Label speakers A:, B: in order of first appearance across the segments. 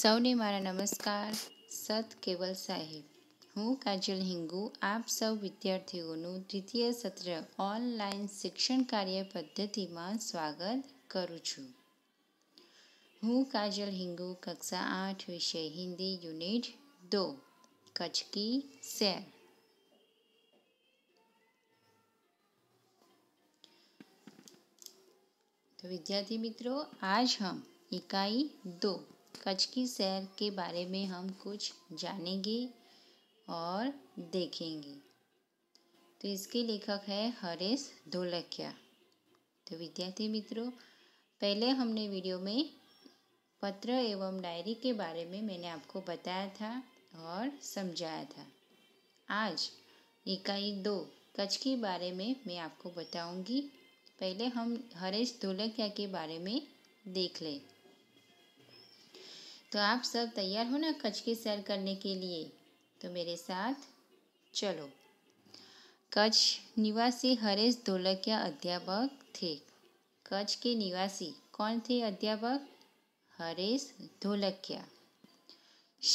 A: સૌને મારા નમસ્કાર સત કેવલ સાહેબ હું કાજલ હિંગુ આપ સૌ વિદ્યાર્થીઓનું દ્વિતીય સત્ર ઓનલાઈન શિક્ષણ કાર્ય પદ્ધતિમાં સ્વાગત કરું છું હું કાજલ હિંગુ કક્ષા આઠ વિષય હિન્દી યુનિટ દો કચકી શેર तो વિદ્યાર્થી મિત્રો આજ હમ इकाई દો कच्छ की सैर के बारे में हम कुछ जानेंगे और देखेंगे तो इसके लेखक है हरेश धोलकिया तो विद्यार्थी मित्रों पहले हमने वीडियो में पत्र एवं डायरी के बारे में मैंने आपको बताया था और समझाया था आज इकाई दो कच्छ के बारे में मैं आपको बताऊंगी पहले हम हरेश धोलकिया के बारे में देख लें तो आप सब तैयार हो ना कच्छ की सैर करने के लिए तो मेरे साथ चलो कच्छ निवासी हरेश धोलकिया अध्यापक थे कच्छ के निवासी कौन थे अध्यापक हरेश धोलकिया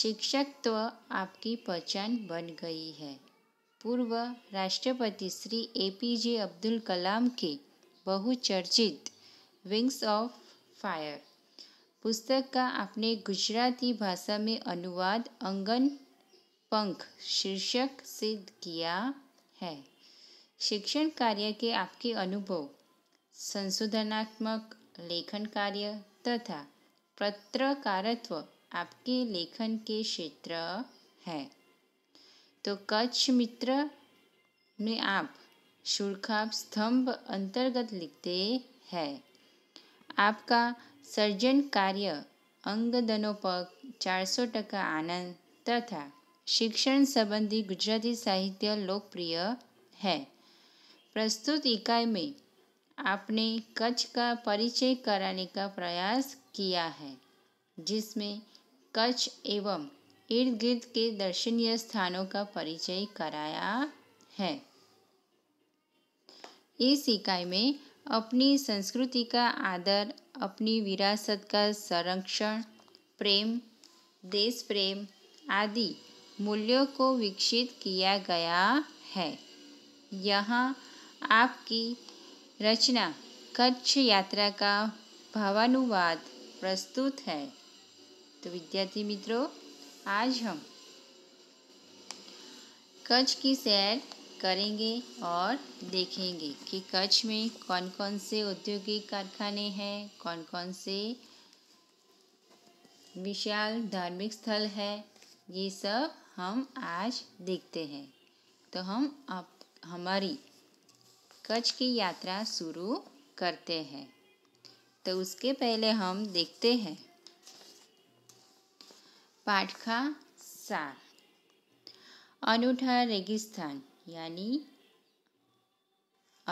A: शिक्षक तो आपकी पहचान बन गई है पूर्व राष्ट्रपति Shri A P J Abdul Kalam के बहुचर्चित विंग्स ऑफ फायर पुस्तक का आपने गुजराती भाषा में अनुवाद अंगन पंख शीर्षक से किया है शिक्षण कार्य के आपके अनुभव संशोधनात्मक लेखन कार्य तथा पत्रकारत्व आपके लेखन के क्षेत्र है तो कच्छ मित्र में आप शुरखाब स्तंभ अंतर्गत लिखते हैं आपका सर्जन कार्य अंगदनों पर चार सौ टका आनंद तथा शिक्षण संबंधी गुजराती साहित्य लोकप्रिय है प्रस्तुत इकाई में आपने कच्छ का परिचय कराने का प्रयास किया है जिसमें कच्छ एवं इर्द गिर्द के दर्शनीय स्थानों का परिचय कराया है इस इकाई में अपनी संस्कृति का आदर अपनी विरासत का संरक्षण प्रेम देश प्रेम आदि मूल्यों को विकसित किया गया है यहाँ आपकी रचना कच्छ यात्रा का भावानुवाद प्रस्तुत है तो विद्यार्थी मित्रों आज हम कच्छ की सैर करेंगे और देखेंगे कि कच्छ में कौन कौन से औद्योगिक कारखाने हैं कौन कौन से विशाल धार्मिक स्थल है ये सब हम आज देखते हैं तो हम आप हमारी कच्छ की यात्रा शुरू करते हैं तो उसके पहले हम देखते हैं पाठखा सार अनूठा रेगिस्तान यानी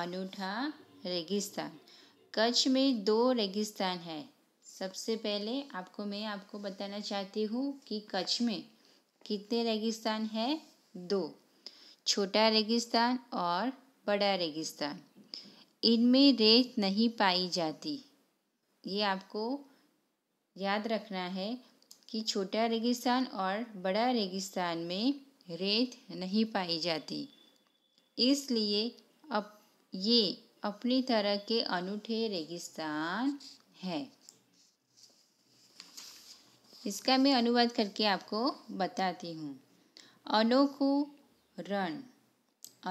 A: अनूठा रेगिस्तान कच्छ में दो रेगिस्तान है सबसे पहले आपको मैं आपको बताना चाहती हूँ कि कच्छ में कितने रेगिस्तान है दो छोटा रेगिस्तान और बड़ा रेगिस्तान इनमें रेत नहीं पाई जाती ये आपको याद रखना है कि छोटा रेगिस्तान और बड़ा रेगिस्तान में रेत नहीं पाई जाती इसलिए अब ये अपनी तरह के अनूठे रेगिस्तान है इसका मैं अनुवाद करके आपको बताती हूँ अनोखो रण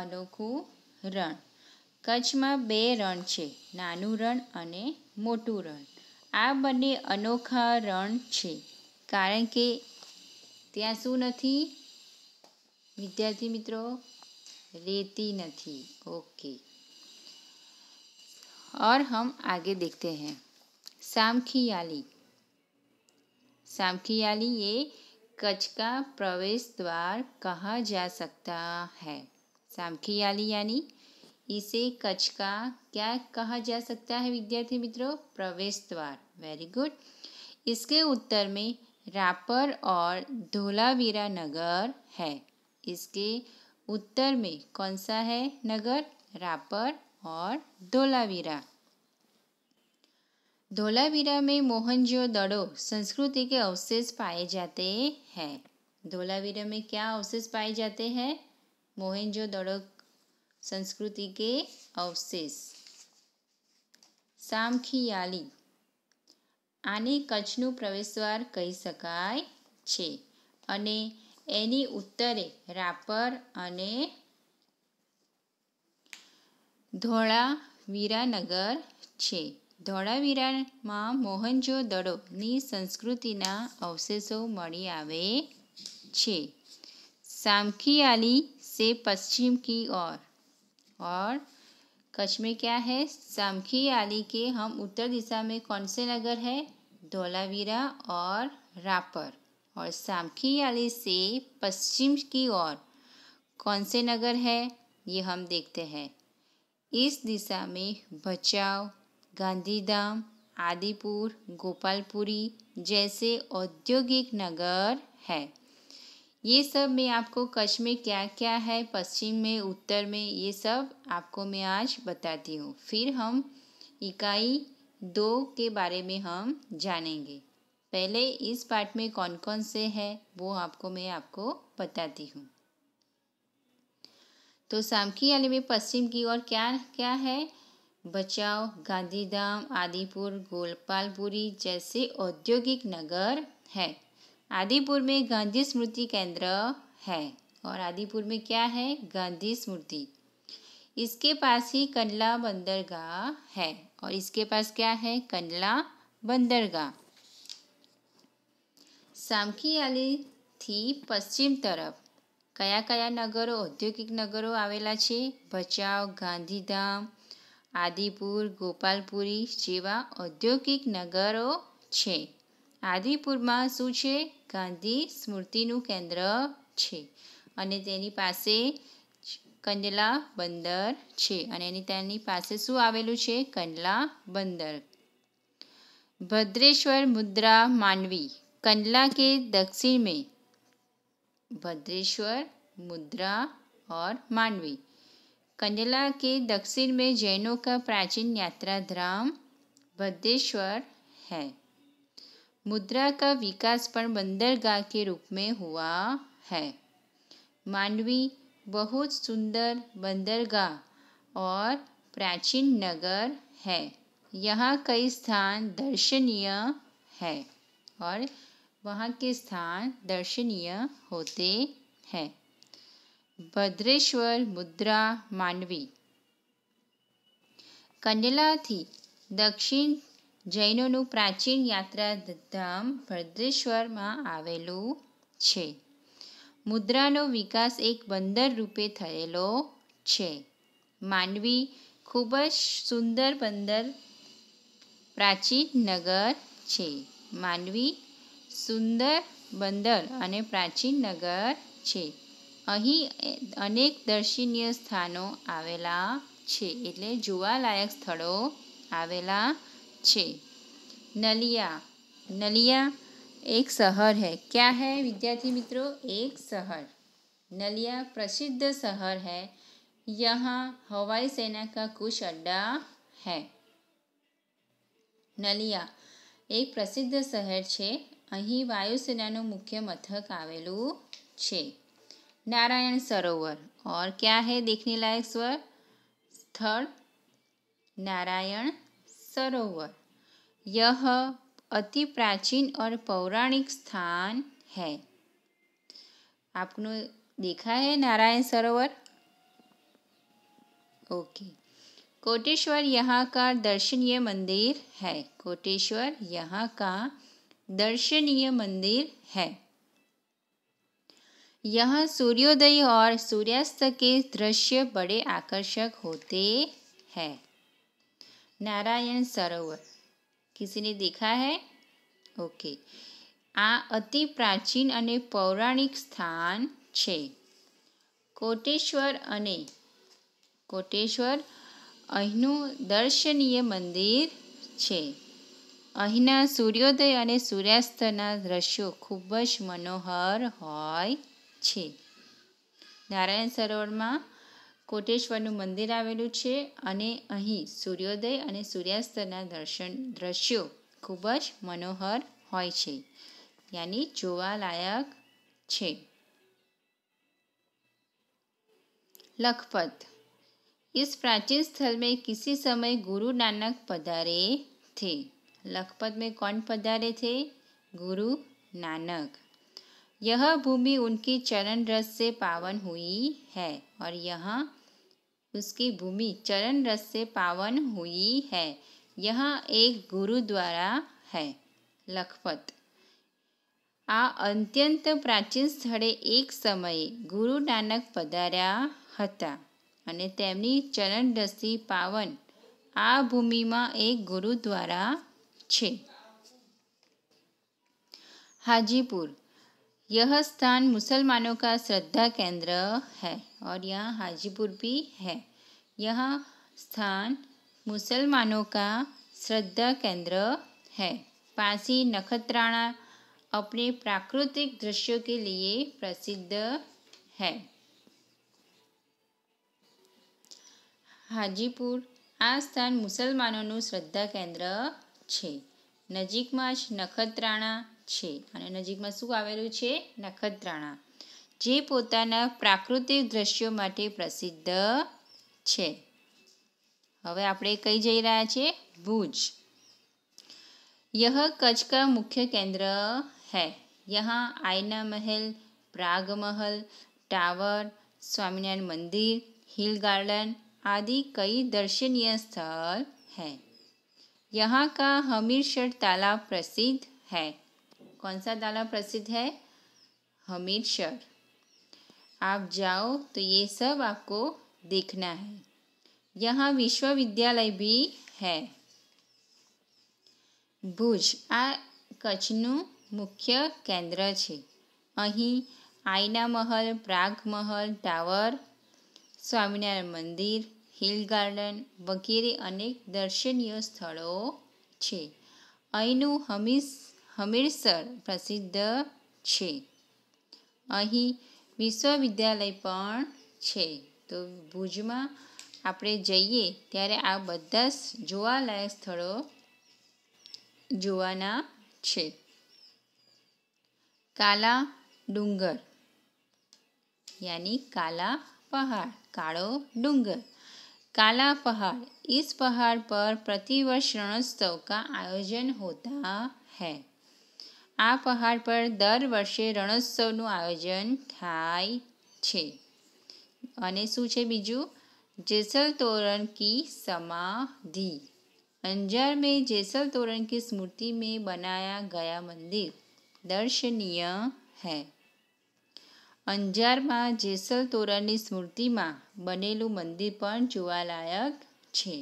A: अनोखो रण कच्छ में बे रण है नानू रण और मोटू रण आ बने अनोखा रण है कारण के त्या शू नहीं विद्यार्थी मित्रों रेती नथी ओके और हम आगे देखते हैं सामखियाली सामखियाली ये कच्छ का प्रवेश द्वार कहा जा सकता है सामखियाली यानी इसे कच्छ का क्या कहा जा सकता है विद्यार्थी मित्रों प्रवेश द्वार वेरी गुड इसके उत्तर में रापर और धोलावीरा नगर है इसके उत्तर में कौन सा है नगर रापर और धोलावीरा धोलावीरा में मोहनजो दड़ो संस्कृति के अवशेष पाए जाते हैं धोलावीरा में क्या अवशेष पाए जाते हैं मोहनजो दड़ो संस्कृति के अवशेष સામખિયાલી આને प्रवेश द्वार कही શકાય छे अने એની ઉત્તરે રાપર અને ધોળા વિરાનગર છે ધોળા વિરાણમાં મોહેંજોદડો ની સંસ્કૃતિના અવશેષો મળી આવે છે સામખીયાલી સે પશ્ચિમ કી ઓર ઓર કચ્છમે ક્યા હે સામખીયાલી કે હમ ઉત્તર દિશા મે કૌનસે નગર હે ધોળા વિરા ઓર રાપર और आले से पश्चिम की ओर कौन से नगर है ये हम देखते हैं इस दिशा में बचाव गांधीधाम आदिपुर गोपालपुरी जैसे औद्योगिक नगर है ये सब मैं आपको कच्छ में क्या क्या है पश्चिम में उत्तर में ये सब आपको मैं आज बताती हूँ फिर हम इकाई दो के बारे में हम जानेंगे पहले इस पार्ट में कौन कौन से हैं वो आपको मैं आपको बताती हूँ तो सामखी यानी में पश्चिम की ओर क्या क्या है बचाव गांधीधाम आदिपुर गोलपालपुरी जैसे औद्योगिक नगर है आदिपुर में गांधी स्मृति केंद्र है और आदिपुर में क्या है गांधी स्मृति इसके पास ही कंडला बंदरगाह है और इसके पास क्या है कंडला बंदरगाह સામખિયાલીથી પશ્ચિમ તરફ કયા કયા નગરો ઔદ્યોગિક નગરો આવેલા છે ભચાઉ ગાંધીધામ આદિપુર ગોપાલપુરી જેવા ઔદ્યોગિક નગરો છે આદિપુરમાં શું છે ગાંધી સ્મૃતિનું કેન્દ્ર છે અને તેની પાસે કંડલા બંદર છે અને એની તેની પાસે શું આવેલું છે કંડલા બંદર ભદ્રેશ્વર મુદ્રા માંડવી कंडला के दक्षिण में भद्रेश्वर मुद्रा और मांडवी कंडला के दक्षिण में जैनों का प्राचीन यात्रा धाम भद्रेश्वर है मुद्रा का विकास पर बंदरगाह के रूप में हुआ है मांडवी बहुत सुंदर बंदरगाह और प्राचीन नगर है यहाँ कई स्थान दर्शनीय है और वहां के स्थान दर्शनीय होते हैं बद्रीश्वर मुद्रा मानवी कांडला थी दक्षिण जैनों નું પ્રાચીન યાત્રા ધામ બદ્રેશ્વર માં આવેલું છે মুদ্রা નો વિકાસ એક બંદર રૂપે થયેલો છે માનવી ખૂબ જ સુંદર બંદર પ્રાચીન નગર છે માનવી सुंदर बंदर आने प्राचीन नगर छे अही अनेक दर्शनीय स्थानों આવેલા છે એટલે જોવાલાયક સ્થળો આવેલા છે નલિયા નલિયા એક શહેર છે શું છે વિદ્યાર્થી મિત્રો એક શહેર નલિયા પ્રસિદ્ધ શહેર છે યહા હવઈ સેના કા કુછ અड्डा है नલિયા એક પ્રસિદ્ધ શહેર છે અહીં વાયુસેનાનો મુખ્ય મથક આવેલું છે નારાયણ સરોવર ઓર ક્યા હે દેખને લાયક સ્વાર સ્થળ નારાયણ સરોવર યહ અતિ પ્રાચીન ઓર પૌરાણિક સ્થાન હે આપકો દેખા હે નારાયણ સરોવર ઓકે કોટેશ્વર યહા કા દર્શનીય મંદિર હે કોટેશ્વર યહા કા दर्शनीय मंदिर है यह सूर्योदय और सूर्यास्त के दृश्य बड़े आकर्षक होते हैं नारायण सरोवर किसी ने देखा है ओके आ अति प्राचीन और पौराणिक स्थान छे कोटेश्वर अने कोटेश्वर अहनु दर्शनीय मंदिर है અહીંના સૂર્યોદય અને સૂર્યાસ્તના દ્રશ્યો ખૂબ જ મનોહર હોય છે નારાયણ સરોવરમાં કોટેશ્વરનું મંદિર આવેલું છે અને અહીં સૂર્યોદય અને સૂર્યાસ્તના દર્શન દ્રશ્યો ખૂબ જ મનોહર હોય છે યાની જોવાલાયક છે લખપત इस પ્રાચીન સ્થળ મેં કિસી સમય ગુરુ નાનક પધારે થે लखपत में कौन पधारे थे गुरु नानक यह भूमि उनकी चरण रस से पावन हुई है और यह उसकी भूमि चरण रस से पावन हुई है यह एक गुरु द्वारा है लखपत आ अत्यंत प्राचीन स्थले एक समय गुरु नानक पधारा चरण रसी पावन आ भूमि में एक गुरु द्वारा छ हाजीपुर यह स्थान मुसलमानों का श्रद्धा केंद्र है और यह हाजीपुर भी है यह स्थान मुसलमानों का श्रद्धा केंद्र है पासी नखत्राणा अपने प्राकृतिक दृश्यों के लिए प्रसिद्ध है हाजीपुर आ स्थान मुसलमानों श्रद्धा केंद्र છે નજીકમાં જ નખત્રાણા છે અને નજીકમાં શું આવેલું છે નખત્રાણા જે પોતાના પ્રાકૃતિક દ્રશ્યો માટે પ્રસિદ્ધ છે હવે આપણે કઈ જઈ રહ્યા છીએ ભુજ યહ કચ્છ કા મુખ્ય કેન્દ્ર है यहाँ આયના મહેલ प्राग महल टावर स्वामीनारायण मंदिर हिल गार्डन आदि कई दर्शनीय स्थल हैं यहाँ का हमीरशर तालाब प्रसिद्ध है कौन सा तालाब प्रसिद्ध है हमीरशर आप जाओ तो ये सब आपको देखना है यहाँ विश्वविद्यालय भी है भुज आ કચ્છનું मुख्य केंद्र है અહીં आईना महल प्राग महल टावर स्वामीनारायण मंदिर હિલ ગાર્ડન વગેરે અનેક દર્શનીય સ્થળો છે અહીંનું હમીસ હમીરસર પ્રસિદ્ધ છે અહીં વિશ્વવિદ્યાલય પણ છે તો ભુજમાં આપણે જઈએ ત્યારે આ બધા જ જોવાલાયક સ્થળો જોવાના છે કાલા ડુંગર યાની કાલા પહાડ કાળો ડુંગર काला पहाड़ इस पहाड़ पर प्रतिवर्ष रणोत्सव का आयोजन होता है आ पहाड़ पर दर वर्षे रणोत्सव आयोजन थाय शू बीजू जैसल तोरण की समाधि अंजार में जैसल तोरण की स्मृति में बनाया गया मंदिर दर्शनीय है અંજારમાં જેસલ તોરણની સ્મૃતિમાં બનેલું મંદિર પણ જોવાલાયક છે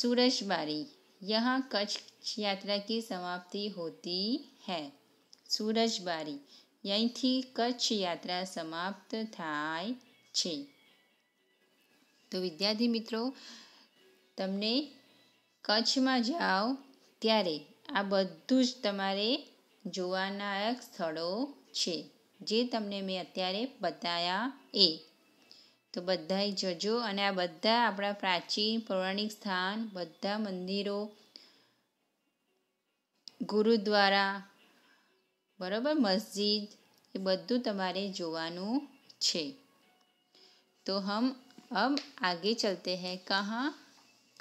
A: સુરજબારી યહાં કચ્છ યાત્રા કી સમાપ્તિ હોતી હૈ સુરજબારી અહીંથી કચ્છ યાત્રા સમાપ્ત થાય છે તો વિદ્યાર્થી મિત્રો તમને કચ્છમાં જાઓ ત્યારે આ બધું જ તમારે જોવાનાયક સ્થળો છે જે તમને મે અત્યારે બતાયા એ તો બધાય જોજો અને આ બધા આપડા પ્રાચીન પૌરાણિક સ્થાન બધા મંદિરો ગુરુદ્વારા બરોબર મસ્જિદ એ બધું તમારે જોવાનું છે તો હમ અબ આગે ચલતે હે કહા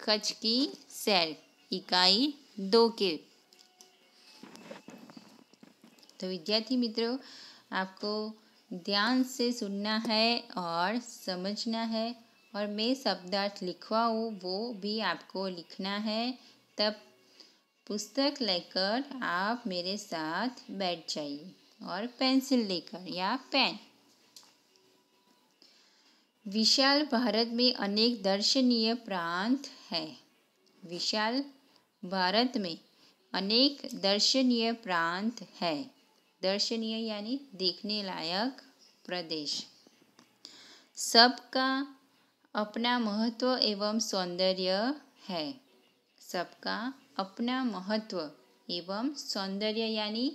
A: કચ્છ કી સેલ્ફ એકાઈ 2 કે તો વિદ્યાર્થી મિત્રો आपको ध्यान से सुनना है और समझना है और मैं शब्दार्थ लिखवाऊँ वो भी आपको लिखना है तब पुस्तक लेकर आप मेरे साथ बैठ जाइए और पेंसिल लेकर या पेन विशाल भारत में अनेक दर्शनीय प्रांत है विशाल भारत में अनेक दर्शनीय प्रांत है दर्शनीय यानी देखने लायक प्रदेश सबका अपना महत्व एवं सौंदर्य है सबका अपना महत्व एवं सौंदर्य यानी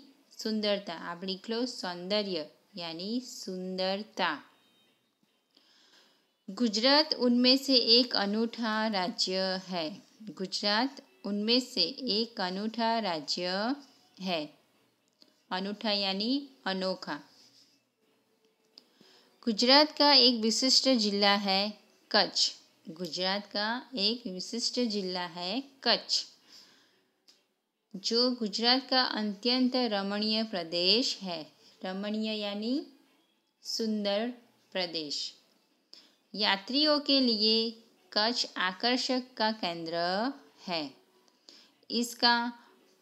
A: सुंदरता आप लिख लो सौंदर्य यानी सुंदरता गुजरात उनमें से एक अनूठा राज्य है गुजरात उनमें से एक अनूठा राज्य है अनूठा यानी अनोखा गुजरात का एक विशिष्ट जिला है कच्छ गुजरात का एक विशिष्ट जिला है कच्छ जो गुजरात का अत्यंत रमणीय प्रदेश है रमणीय यानी सुंदर प्रदेश यात्रियों के लिए कच्छ आकर्षक का केंद्र है इसका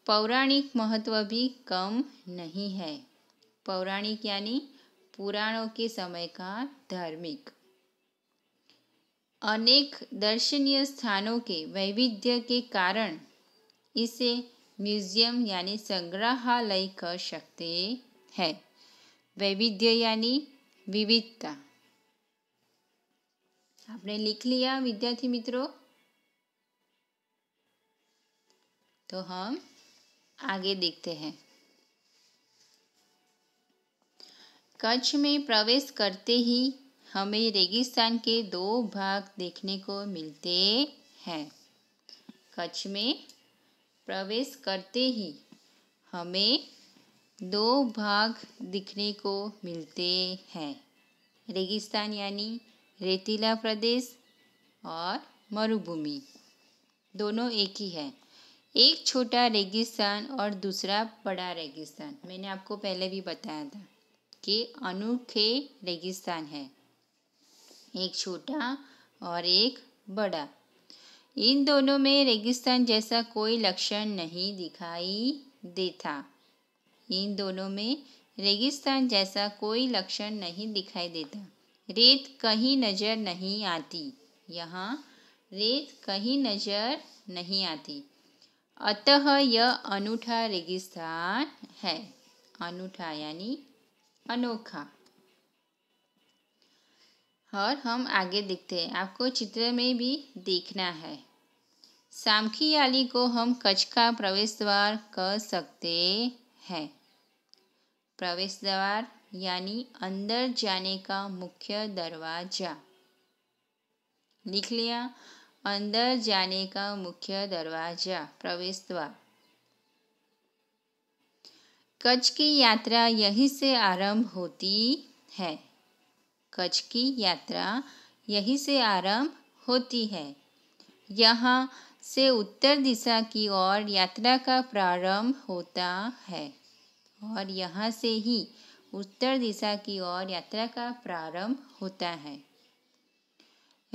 A: पौराणिक महत्व भी कम नहीं है पौराणिक यानी पुराणों के समय का धार्मिक अनेक दर्शनीय स्थानों के वैविध्य के कारण इसे म्यूजियम यानी संग्रहालय कह सकते हैं वैविध्य यानी विविधता आपने लिख लिया विद्यार्थी मित्रों तो हम आगे देखते हैं कच्छ में प्रवेश करते ही हमें रेगिस्तान के दो भाग देखने को मिलते हैं कच्छ में प्रवेश करते ही हमें दो भाग दिखने को मिलते हैं रेगिस्तान यानी रेतीला प्रदेश और मरुभूमि दोनों एक ही है एक छोटा रेगिस्तान और दूसरा बड़ा रेगिस्तान मैंने आपको पहले भी बताया था कि अनोखे रेगिस्तान है एक छोटा और एक बड़ा इन दोनों में रेगिस्तान जैसा कोई लक्षण नहीं दिखाई देता इन दोनों में रेगिस्तान जैसा कोई लक्षण नहीं दिखाई देता रेत कहीं नज़र नहीं आती यहाँ रेत कहीं नज़र नहीं आती अतः यह अनूठा रेगिस्तान है अनूठा यानी अनोखा और हम आगे देखते हैं आपको चित्र में भी देखना है सामखी आली को हम कच्छ का प्रवेश द्वार कह सकते हैं प्रवेश द्वार यानी अंदर जाने का मुख्य दरवाजा लिख लिया अंदर जाने का मुख्य दरवाजा प्रवेश द्वार कच्छ की यात्रा यहीं से आरंभ होती है कच्छ की यात्रा यहीं से आरंभ होती है यहाँ से उत्तर दिशा की ओर यात्रा का प्रारंभ होता है और यहाँ से ही उत्तर दिशा की ओर यात्रा का प्रारंभ होता है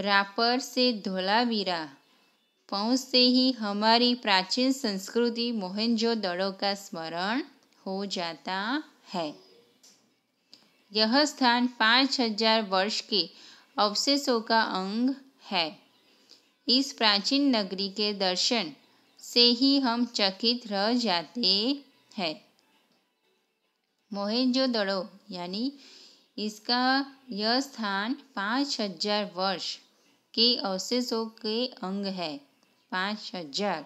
A: रापर से धोलावीरा पौष से ही हमारी प्राचीन संस्कृति मोहनजो दड़ो का स्मरण हो जाता है यह स्थान पाँच हजार वर्ष के अवशेषों का अंग है इस प्राचीन नगरी के दर्शन से ही हम चकित रह जाते हैं मोहनजो दड़ो यानी इसका यह स्थान पाँच हजार वर्ष के अवशेषों के अंग है पाँच हजार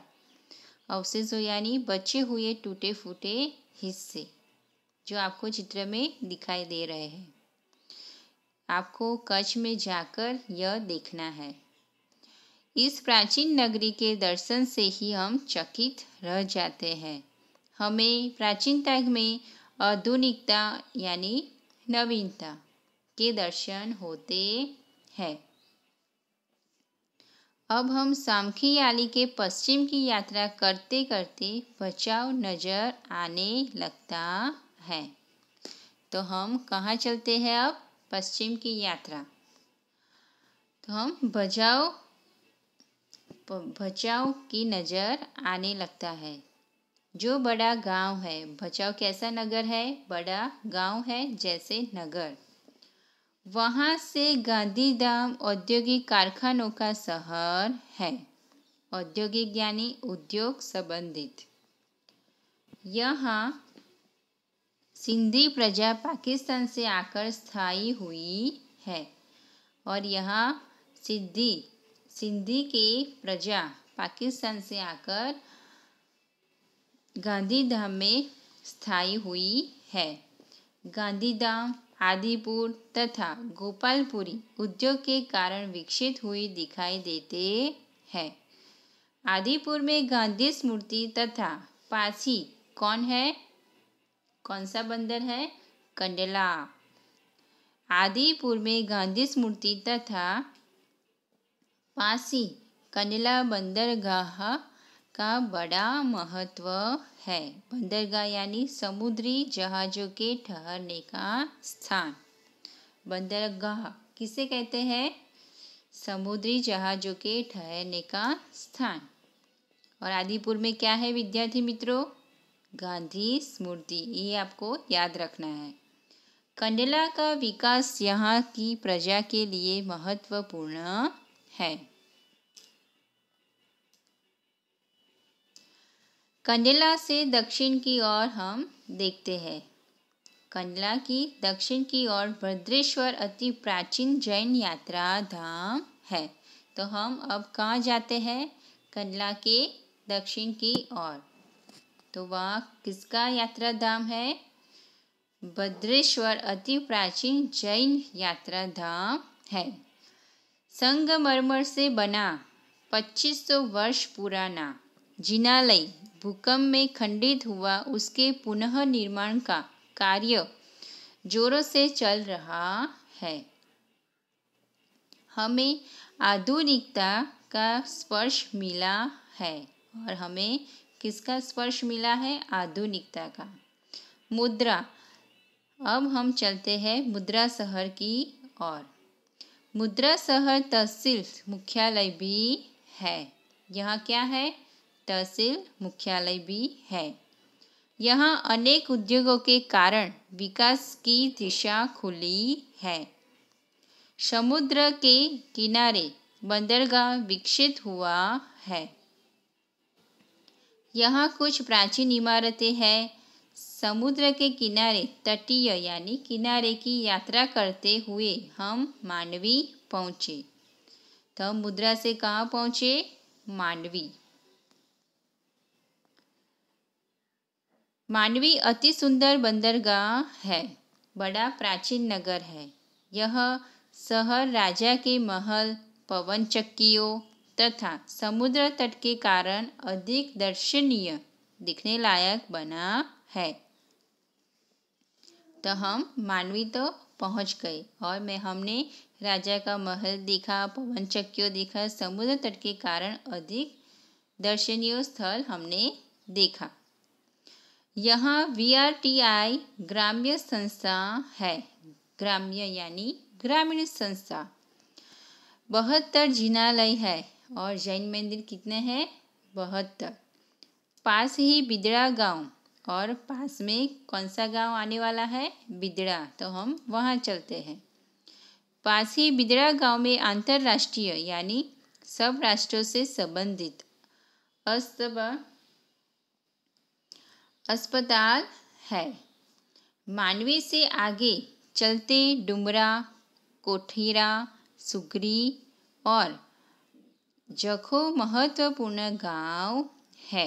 A: अवशेषों यानी बचे हुए टूटे फूटे हिस्से जो आपको चित्र में दिखाई दे रहे हैं आपको कच्छ में जाकर यह देखना है इस प्राचीन नगरी के दर्शन से ही हम चकित रह जाते हैं हमें प्राचीनता में आधुनिकता यानी नवीनता के दर्शन होते हैं अब हम सामखी आली के पश्चिम की यात्रा करते करते बचाव नज़र आने लगता है तो हम कहाँ चलते हैं अब पश्चिम की यात्रा तो हम बचाव बचाव की नज़र आने लगता है जो बड़ा गांव है बचाव कैसा नगर है बड़ा गांव है जैसे नगर वहाँ से गांधी धाम औद्योगिक कारखानों का शहर है औद्योगिक यानी उद्योग संबंधित यहाँ सिंधी प्रजा पाकिस्तान से आकर स्थायी हुई है और यहाँ सिद्धी सिंधी के प्रजा पाकिस्तान से आकर गांधी धाम में स्थायी हुई है गांधी धाम आदिपुर तथा गोपालपुरी उद्योग के कारण विकसित हुई दिखाई देते हैं आदिपुर में गांधी स्मृति तथा पासी कौन है कौन सा बंदर है कंडला आदिपुर में गांधी स्मृति तथा पासी कंडला बंदरगाह का बड़ा महत्व है बंदरगाह यानी समुद्री जहाज़ों के ठहरने का स्थान बंदरगाह किसे कहते हैं समुद्री जहाज़ों के ठहरने का स्थान और आदिपुर में क्या है विद्यार्थी मित्रों गांधी स्मृति ये आपको याद रखना है कंडला का विकास यहाँ की प्रजा के लिए महत्वपूर्ण है कंडला से दक्षिण की ओर हम देखते हैं कंडला की दक्षिण की ओर भद्रेश्वर अति प्राचीन जैन यात्रा धाम है तो हम अब कहाँ जाते हैं कंडला के दक्षिण की ओर तो वह किसका यात्रा धाम है भद्रेश्वर अति प्राचीन जैन यात्रा धाम है संगमरमर से बना 2500 वर्ष पुराना जिनालय भूकंप में खंडित हुआ उसके पुनः निर्माण का कार्य जोरों से चल रहा है हमें आधुनिकता का स्पर्श मिला है और हमें किसका स्पर्श मिला है आधुनिकता का मुद्रा अब हम चलते हैं मुद्रा शहर की ओर मुद्रा शहर तहसील मुख्यालय भी है यहाँ क्या है तहसील मुख्यालय भी है यहाँ अनेक उद्योगों के कारण विकास की दिशा खुली है समुद्र के किनारे बंदरगाह विकसित हुआ है यहाँ कुछ प्राचीन इमारतें हैं समुद्र के किनारे तटीय यानी किनारे की यात्रा करते हुए हम मांडवी पहुँचे तो मुद्रा से कहाँ पहुँचे मांडवी मानवी अति सुंदर बंदरगाह है बड़ा प्राचीन नगर है यह शहर राजा के महल पवन चक्कियों तथा समुद्र तट के कारण अधिक दर्शनीय दिखने लायक बना है तो हम मानवी तो पहुंच गए और मैं हमने राजा का महल देखा पवन चक्कियों देखा समुद्र तट के कारण अधिक दर्शनीय स्थल हमने देखा यहाँ वीआरटीआई ग्राम्य संस्था है ग्राम्य यानी ग्रामीण संस्था बहत्तर जिनालय है और जैन मंदिर कितने हैं बहत्तर पास ही बिदड़ा गांव और पास में कौन सा गांव आने वाला है बिदड़ा तो हम वहाँ चलते हैं पास ही बिदड़ा गांव में अंतर्राष्ट्रीय यानी सब राष्ट्रों से संबंधित अस्तबा अस्पताल है मांडवी से आगे चलते डुमरा कोठीरा सुगरी और जखो महत्वपूर्ण गांव है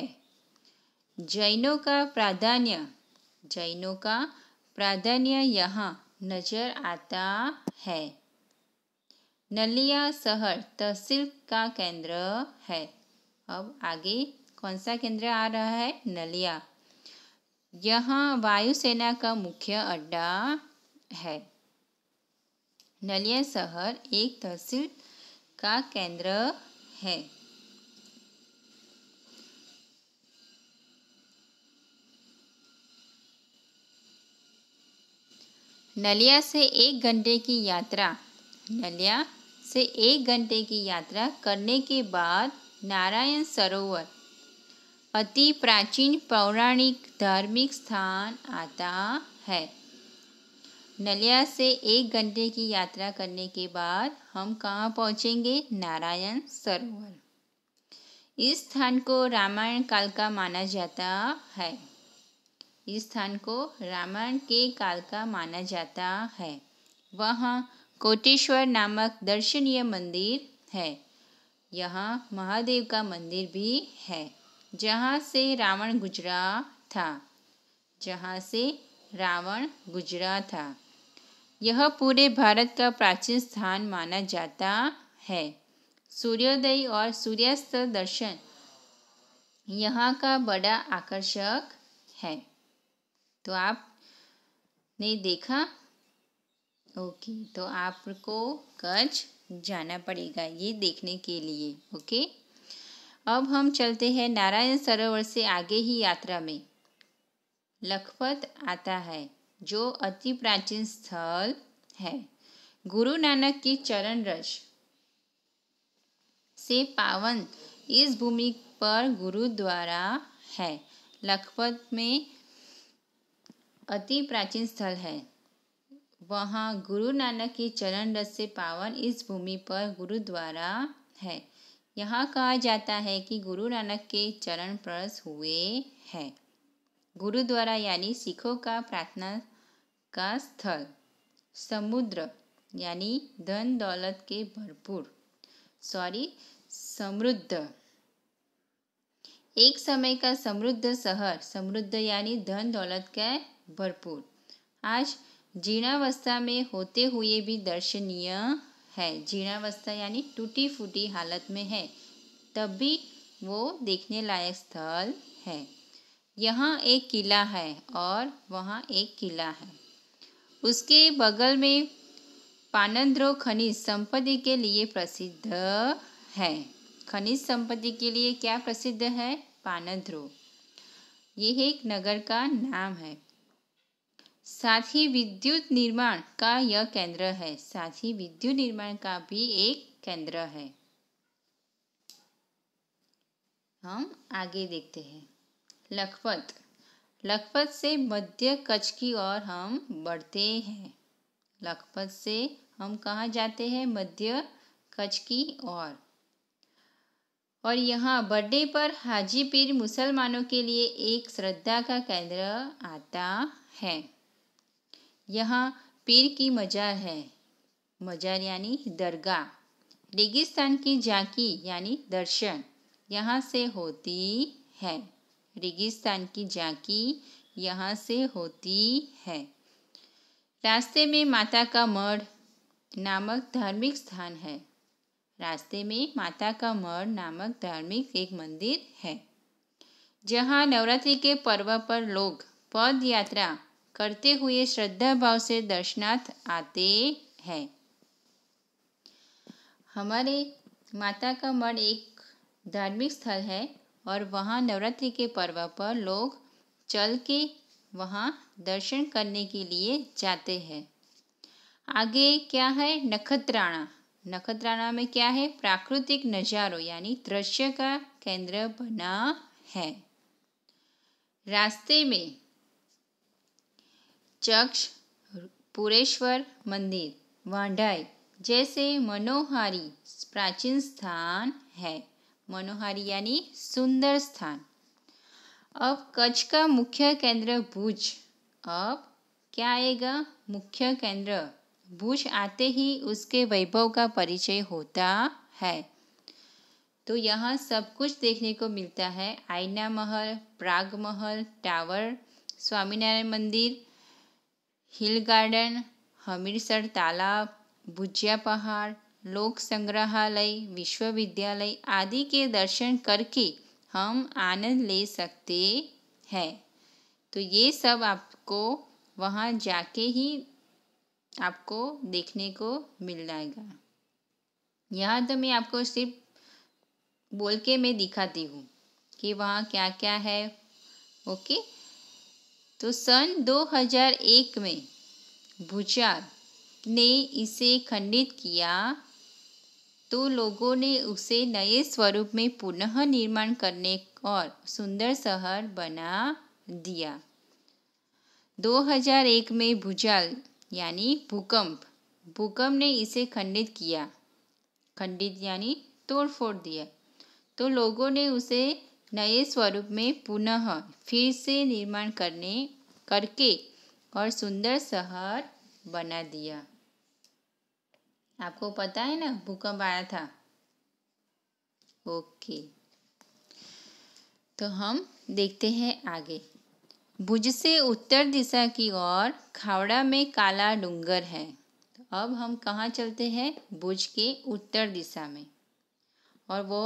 A: जैनों का प्राधान्य जैनों का प्राधान्य यहाँ नजर आता है नलिया शहर तहसील का केंद्र है अब आगे कौन सा केंद्र आ रहा है नलिया यहाँ वायुसेना का मुख्य अड्डा है नलिया शहर एक तहसील का केंद्र है नलिया से एक घंटे की यात्रा नलिया से एक घंटे की यात्रा करने के बाद नारायण सरोवर अति प्राचीन पौराणिक धार्मिक स्थान आता है नलिया से एक घंटे की यात्रा करने के बाद हम कहाँ पहुँचेंगे नारायण सरोवर इस स्थान को रामायण काल का माना जाता है इस स्थान को रामायण के काल का माना जाता है वहाँ कोटेश्वर नामक दर्शनीय मंदिर है यहाँ महादेव का मंदिर भी है जहाँ से रावण गुजरा था जहाँ से रावण गुजरा था यह पूरे भारत का प्राचीन स्थान माना जाता है सूर्योदय और सूर्यास्त दर्शन यहाँ का बड़ा आकर्षक है तो आपने देखा ओके तो आपको कच्छ जाना पड़ेगा ये देखने के लिए ओके अब हम चलते हैं नारायण सरोवर से आगे ही यात्रा में लखपत आता है जो अति प्राचीन स्थल है गुरु नानक की चरण रज से पावन इस भूमि पर गुरुद्वारा है लखपत में अति प्राचीन स्थल है वहाँ गुरु नानक की चरण रस से पावन इस भूमि पर गुरुद्वारा है यहाँ कहा जाता है कि गुरु नानक के चरण प्रस हुए हैं गुरुद्वारा यानी सिखों का प्रार्थना का स्थल समुद्र यानी धन दौलत के भरपूर सॉरी समृद्ध एक समय का समृद्ध शहर समृद्ध यानी धन दौलत का भरपूर आज जीर्णावस्था में होते हुए भी दर्शनीय है जीर्णावस्था यानी टूटी फूटी हालत में है तब भी वो देखने लायक स्थल है यहाँ एक किला है और वहाँ एक किला है उसके बगल में पानंद्रो खनिज संपत्ति के लिए प्रसिद्ध है खनिज संपत्ति के लिए क्या प्रसिद्ध है पानंद्रो ये एक नगर का नाम है साथ ही विद्युत निर्माण का यह केंद्र है साथ ही विद्युत निर्माण का भी एक केंद्र है हम आगे देखते हैं लखपत लखपत से मध्य कच्छ की ओर हम बढ़ते हैं लखपत से हम कहाँ जाते हैं मध्य कच्छ की ओर और यहाँ बर्थडे पर हाजीपीर मुसलमानों के लिए एक श्रद्धा का केंद्र आता है यहाँ पीर की मजार है मजार यानी दरगाह रेगिस्तान की झांकी यानी दर्शन यहाँ से होती है रेगिस्तान की झांकी यहाँ से होती है रास्ते में माता का मढ़ नामक धार्मिक स्थान है रास्ते में माता का मढ़ नामक धार्मिक एक मंदिर है जहाँ नवरात्रि के पर्व पर लोग पद यात्रा करते हुए श्रद्धा भाव से दर्शनार्थ आते हैं हमारे माता का मठ एक धार्मिक स्थल है और वहाँ नवरात्रि के पर्व पर लोग चल के वहाँ दर्शन करने के लिए जाते हैं आगे क्या है नखत्राणा नखत्राणा में क्या है प्राकृतिक नज़ारों यानी दृश्य का केंद्र बना है रास्ते में चक्ष पुरेश्वर मंदिर वांढाई जैसे मनोहारी प्राचीन स्थान है मनोहारी यानी सुंदर स्थान अब कच्छ का मुख्य केंद्र भुज अब क्या आएगा मुख्य केंद्र भुज आते ही उसके वैभव का परिचय होता है तो यहाँ सब कुछ देखने को मिलता है आईना महल प्राग महल टावर स्वामीनारायण मंदिर हिल गार्डन हमीरसर तालाब भुजिया पहाड़ लोक संग्रहालय विश्वविद्यालय आदि के दर्शन करके हम आनंद ले सकते हैं तो ये सब आपको वहाँ जाके ही आपको देखने को मिल जाएगा यहाँ तो मैं आपको सिर्फ बोल के मैं दिखाती हूँ कि वहाँ क्या क्या है ओके तो सन 2001 में भुचार ने इसे खंडित किया तो लोगों ने उसे नए स्वरूप में पुनः निर्माण करने और सुंदर शहर बना दिया 2001 में भूजल यानी भूकंप भूकंप ने इसे खंडित किया खंडित यानी तोड़फोड़ दिया तो लोगों ने उसे नए स्वरूप में पुनः फिर से निर्माण करने करके और सुंदर शहर बना दिया आपको पता है ना भूकंप आया था ओके तो हम देखते हैं आगे भुज से उत्तर दिशा की ओर खावड़ा में काला डूंगर है तो अब हम कहाँ चलते हैं भुज के उत्तर दिशा में और वो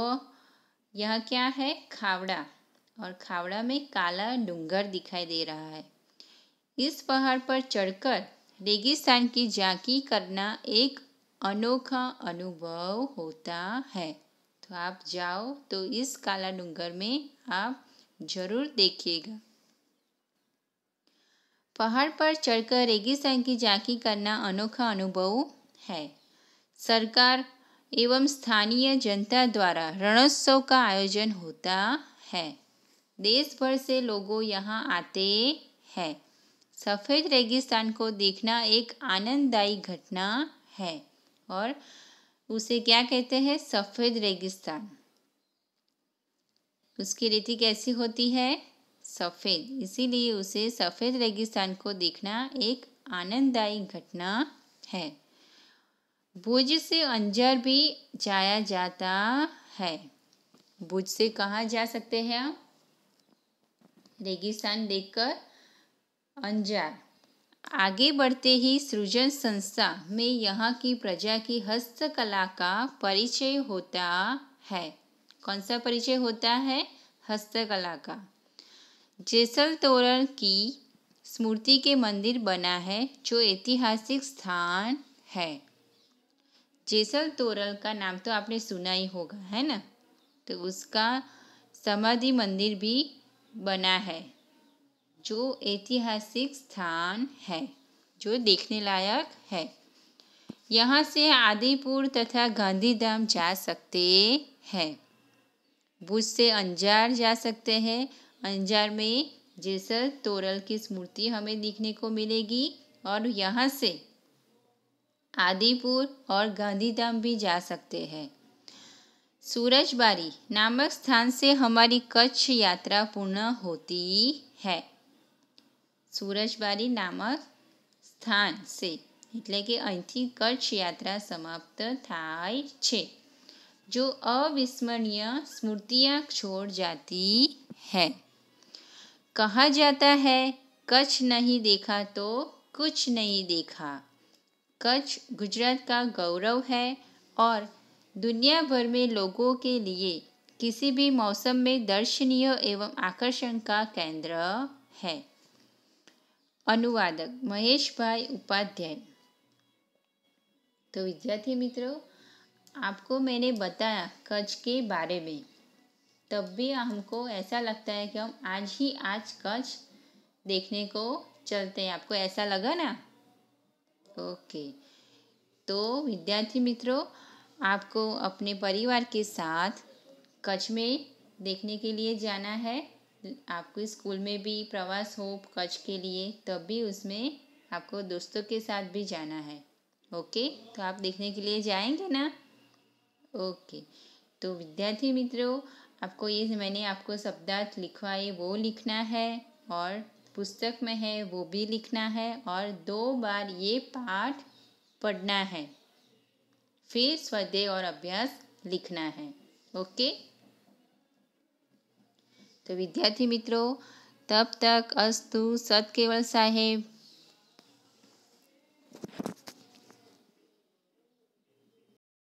A: यह क्या है खावड़ा और खावड़ा में काला डूंगर दिखाई दे रहा है इस पहाड़ पर चढ़कर रेगिस्तान की झांकी करना एक अनोखा अनुभव होता है तो आप जाओ तो इस काला डूंगर में आप जरूर देखिएगा पहाड़ पर चढ़कर रेगिस्तान की झांकी करना अनोखा अनुभव है सरकार एवं स्थानीय जनता द्वारा रणोत्सव का आयोजन होता है देश भर से लोगों यहाँ आते हैं सफ़ेद रेगिस्तान को देखना एक आनंददायी घटना है और उसे क्या कहते हैं सफ़ेद रेगिस्तान उसकी रीति कैसी होती है सफ़ेद इसीलिए उसे सफ़ेद रेगिस्तान को देखना एक आनंददायी घटना है भुज से अंजर भी जाया जाता है भुज से कहा जा सकते हैं हम रेगिस्तान देखकर अंजार आगे बढ़ते ही सृजन संस्था में यहाँ की प्रजा की हस्तकला का परिचय होता है कौन सा परिचय होता है हस्तकला का जैसल तोरण की स्मृति के मंदिर बना है जो ऐतिहासिक स्थान है जेसल तोरल का नाम तो आपने सुना ही होगा है ना तो उसका समाधि मंदिर भी बना है जो ऐतिहासिक स्थान है जो देखने लायक है यहाँ से आदिपुर तथा गांधीधाम जा सकते हैं भुज से अंजार जा सकते हैं अंजार में जैसल तोरल की स्मृति हमें देखने को मिलेगी और यहाँ से आदिपुर और गांधीधाम भी जा सकते हैं सूरजबारी नामक स्थान से हमारी कच्छ यात्रा पूर्ण होती है सूरजबारी नामक સ્થાન છે એટલે કે અહીંથી કચ્છ યાત્રા સમાપ્ત થાય છે જો અવિસ્મરણીય સ્મૃતિયાँ છોડ જાતી હૈ કહા જાતા હૈ કચ્છ નહીં દેખા તો કુછ નહીં દેખા कच्छ गुजरात का गौरव है और दुनिया भर में लोगों के लिए किसी भी मौसम में दर्शनीय एवं आकर्षण का केंद्र है अनुवादक महेश भाई उपाध्याय तो विद्यार्थी मित्रों आपको मैंने बताया कच्छ के बारे में तब भी हमको ऐसा लगता है कि हम आज ही आज कच्छ देखने को चलते हैं आपको ऐसा लगा ना ओके तो विद्यार्थी मित्रों आपको अपने परिवार के साथ कच्छ में देखने के लिए जाना है आपको स्कूल में भी प्रवास हो कच्छ के लिए तब भी उसमें आपको दोस्तों के साथ भी जाना है ओके तो आप देखने के लिए जाएंगे ना ओके तो विद्यार्थी मित्रों आपको ये मैंने आपको शब्दार्थ लिखवाए वो लिखना है और पुस्तक में है वो भी लिखना है और दो बार ये पाठ पढ़ना है फिर स्वाध्याय और अभ्यास लिखना है ओके तो विद्यार्थी मित्रों तब तक अस्तु सत केवल साहेब